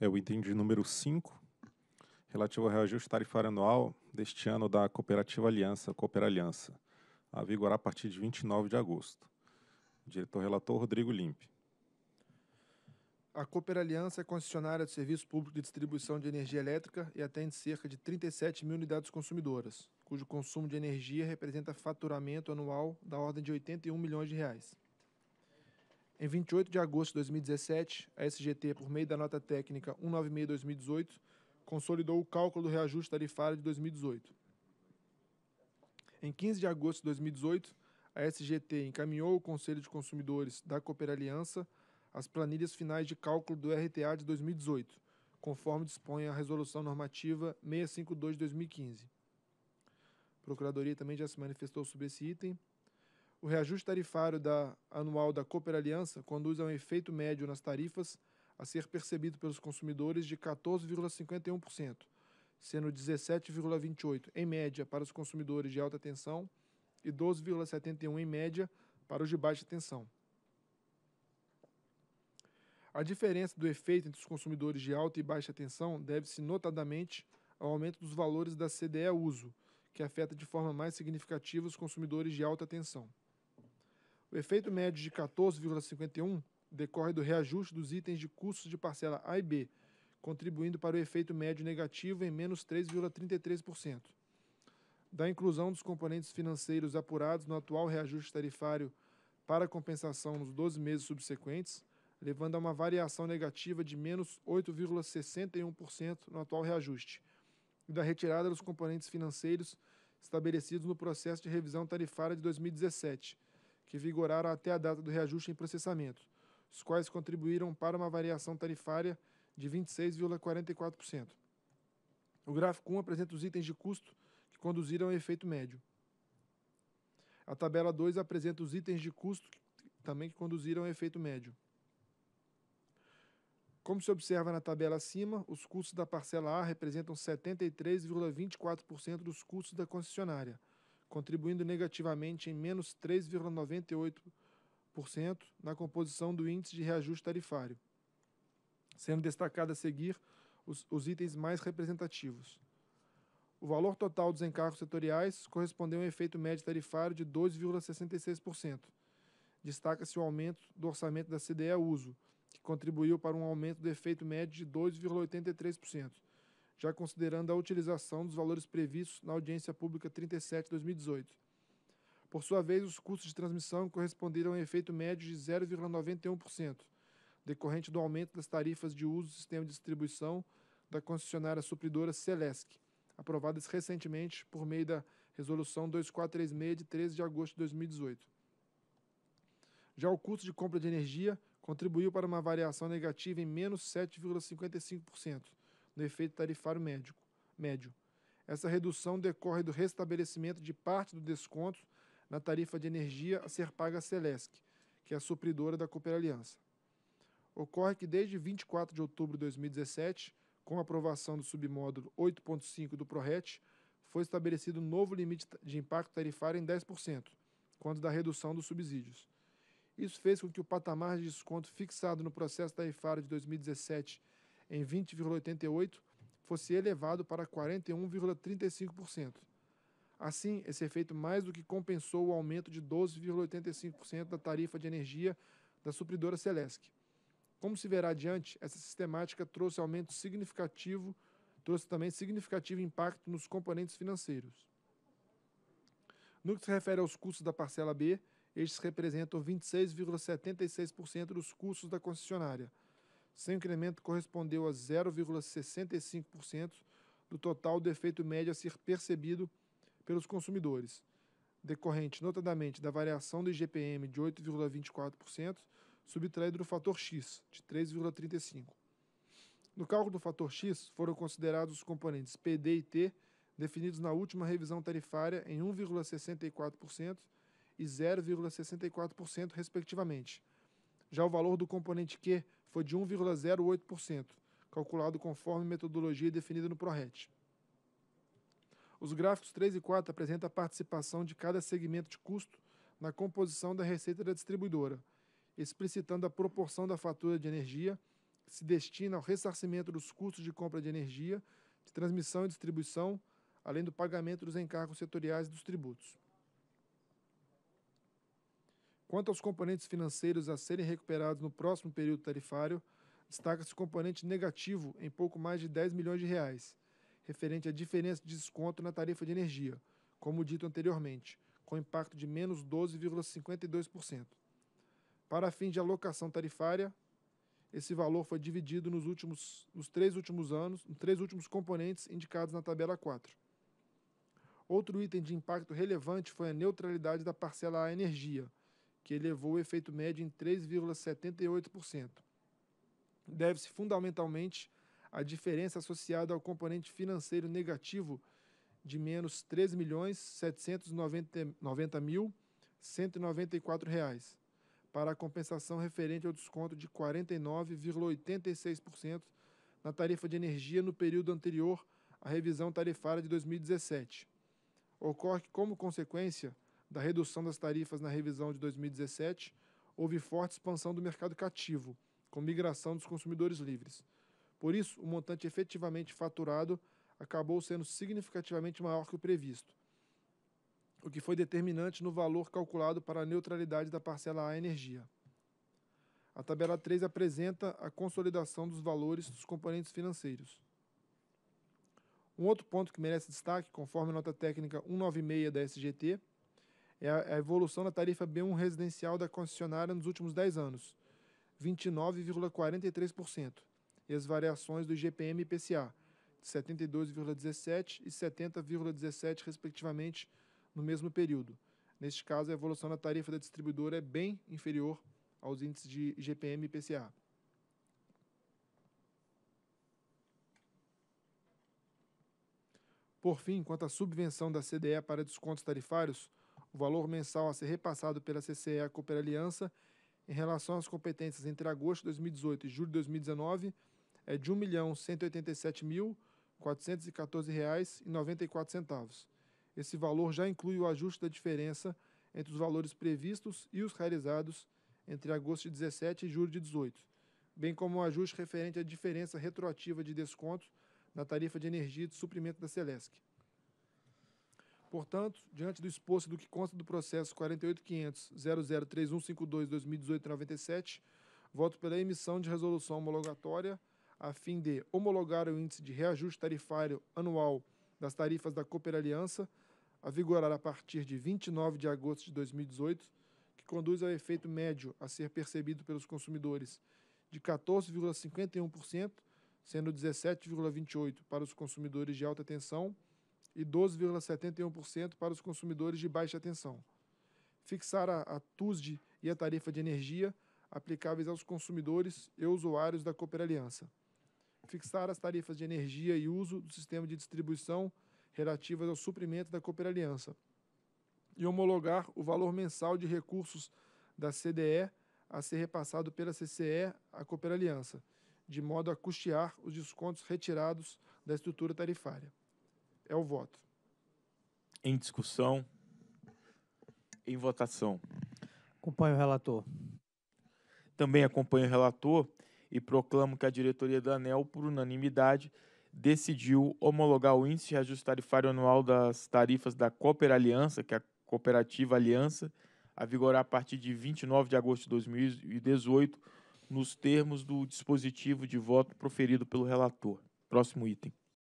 é o item de número 5, relativo ao reajuste tarifário anual deste ano da Cooperativa Aliança, Cooper Aliança, a vigorar a partir de 29 de agosto. Diretor relator Rodrigo Limpe. A Cooper Aliança é concessionária do Serviço Público de Distribuição de Energia Elétrica e atende cerca de 37 mil unidades consumidoras, cujo consumo de energia representa faturamento anual da ordem de 81 milhões de reais. Em 28 de agosto de 2017, a SGT, por meio da nota técnica 196-2018, consolidou o cálculo do reajuste tarifário de 2018. Em 15 de agosto de 2018, a SGT encaminhou ao Conselho de Consumidores da Cooper Aliança as planilhas finais de cálculo do RTA de 2018, conforme dispõe a Resolução Normativa 652 2015. A Procuradoria também já se manifestou sobre esse item. O reajuste tarifário da anual da Cooper Aliança conduz a um efeito médio nas tarifas a ser percebido pelos consumidores de 14,51%, sendo 17,28% em média para os consumidores de alta tensão e 12,71% em média para os de baixa tensão. A diferença do efeito entre os consumidores de alta e baixa tensão deve-se notadamente ao aumento dos valores da CDE uso, que afeta de forma mais significativa os consumidores de alta tensão. O efeito médio de 14,51 decorre do reajuste dos itens de custos de parcela A e B, contribuindo para o efeito médio negativo em menos 3,33%. Da inclusão dos componentes financeiros apurados no atual reajuste tarifário para compensação nos 12 meses subsequentes, levando a uma variação negativa de menos 8,61% no atual reajuste, e da retirada dos componentes financeiros estabelecidos no processo de revisão tarifária de 2017, que vigoraram até a data do reajuste em processamento, os quais contribuíram para uma variação tarifária de 26,44%. O gráfico 1 apresenta os itens de custo que conduziram ao efeito médio. A tabela 2 apresenta os itens de custo que, também que conduziram ao efeito médio. Como se observa na tabela acima, os custos da parcela A representam 73,24% dos custos da concessionária, contribuindo negativamente em menos 3,98% na composição do índice de reajuste tarifário, sendo destacado a seguir os, os itens mais representativos. O valor total dos encargos setoriais correspondeu a um efeito médio tarifário de 2,66%. Destaca-se o aumento do orçamento da CDE Uso, que contribuiu para um aumento do efeito médio de 2,83% já considerando a utilização dos valores previstos na audiência pública 37 de 2018. Por sua vez, os custos de transmissão corresponderam a um efeito médio de 0,91%, decorrente do aumento das tarifas de uso do sistema de distribuição da concessionária supridora Celesc, aprovadas recentemente por meio da Resolução 2436 de 13 de agosto de 2018. Já o custo de compra de energia contribuiu para uma variação negativa em menos 7,55%, no efeito tarifário médico, médio. Essa redução decorre do restabelecimento de parte do desconto na tarifa de energia a ser paga à Celesc, que é a supridora da Cooper Aliança. Ocorre que desde 24 de outubro de 2017, com a aprovação do submódulo 8.5 do ProRet, foi estabelecido um novo limite de impacto tarifário em 10%, quanto da redução dos subsídios. Isso fez com que o patamar de desconto fixado no processo tarifário de 2017 em 20,88% fosse elevado para 41,35%. Assim, esse efeito mais do que compensou o aumento de 12,85% da tarifa de energia da supridora Celesc. Como se verá adiante, essa sistemática trouxe aumento significativo, trouxe também significativo impacto nos componentes financeiros. No que se refere aos custos da parcela B, estes representam 26,76% dos custos da concessionária, sem incremento correspondeu a 0,65% do total do efeito médio a ser percebido pelos consumidores, decorrente notadamente da variação do IGPM de 8,24%, subtraído do fator X, de 3,35%. No cálculo do fator X, foram considerados os componentes PD e T, definidos na última revisão tarifária em 1,64% e 0,64%, respectivamente. Já o valor do componente Q foi de 1,08%, calculado conforme metodologia definida no PRORET. Os gráficos 3 e 4 apresentam a participação de cada segmento de custo na composição da receita da distribuidora, explicitando a proporção da fatura de energia que se destina ao ressarcimento dos custos de compra de energia, de transmissão e distribuição, além do pagamento dos encargos setoriais e dos tributos. Quanto aos componentes financeiros a serem recuperados no próximo período tarifário, destaca-se o componente negativo em pouco mais de 10 milhões de reais, referente à diferença de desconto na tarifa de energia, como dito anteriormente, com impacto de menos 12,52%. Para fim de alocação tarifária, esse valor foi dividido nos, últimos, nos três últimos anos, nos três últimos componentes indicados na tabela 4. Outro item de impacto relevante foi a neutralidade da parcela A energia, que elevou o efeito médio em 3,78%. Deve-se fundamentalmente à diferença associada ao componente financeiro negativo de menos 3 reais para a compensação referente ao desconto de 49,86% na tarifa de energia no período anterior à revisão tarifária de 2017. Ocorre que, como consequência, da redução das tarifas na revisão de 2017, houve forte expansão do mercado cativo, com migração dos consumidores livres. Por isso, o montante efetivamente faturado acabou sendo significativamente maior que o previsto, o que foi determinante no valor calculado para a neutralidade da parcela A energia. A tabela 3 apresenta a consolidação dos valores dos componentes financeiros. Um outro ponto que merece destaque, conforme a nota técnica 196 da SGT, é, é a evolução da tarifa B1 residencial da concessionária nos últimos 10 anos, 29,43%, e as variações do IGPM e IPCA, de 72,17% e 70,17%, respectivamente, no mesmo período. Neste caso, a evolução da tarifa da distribuidora é bem inferior aos índices de IGPM e IPCA. Por fim, quanto à subvenção da CDE para descontos tarifários, o valor mensal a ser repassado pela CCE à Cooper Aliança em relação às competências entre agosto de 2018 e julho de 2019 é de R$ 1.187.414,94. Esse valor já inclui o ajuste da diferença entre os valores previstos e os realizados entre agosto de 2017 e julho de 2018, bem como o ajuste referente à diferença retroativa de descontos na tarifa de energia de suprimento da Celesc. Portanto, diante do exposto do que consta do processo 48.500.003.152.201897 voto pela emissão de resolução homologatória a fim de homologar o índice de reajuste tarifário anual das tarifas da Cooper Aliança, a vigorar a partir de 29 de agosto de 2018, que conduz ao efeito médio a ser percebido pelos consumidores de 14,51%, sendo 17,28% para os consumidores de alta tensão e 12,71% para os consumidores de baixa tensão. Fixar a, a TUSD e a tarifa de energia aplicáveis aos consumidores e usuários da Cooper Aliança. Fixar as tarifas de energia e uso do sistema de distribuição relativas ao suprimento da Cooper Aliança. E homologar o valor mensal de recursos da CDE a ser repassado pela CCE à Cooper Aliança, de modo a custear os descontos retirados da estrutura tarifária é o voto. Em discussão. Em votação. Acompanho o relator. Também acompanho o relator e proclamo que a diretoria da ANEL, por unanimidade, decidiu homologar o índice de ajuste tarifário anual das tarifas da Cooper Aliança, que é a cooperativa Aliança, a vigorar a partir de 29 de agosto de 2018, nos termos do dispositivo de voto proferido pelo relator. Próximo item.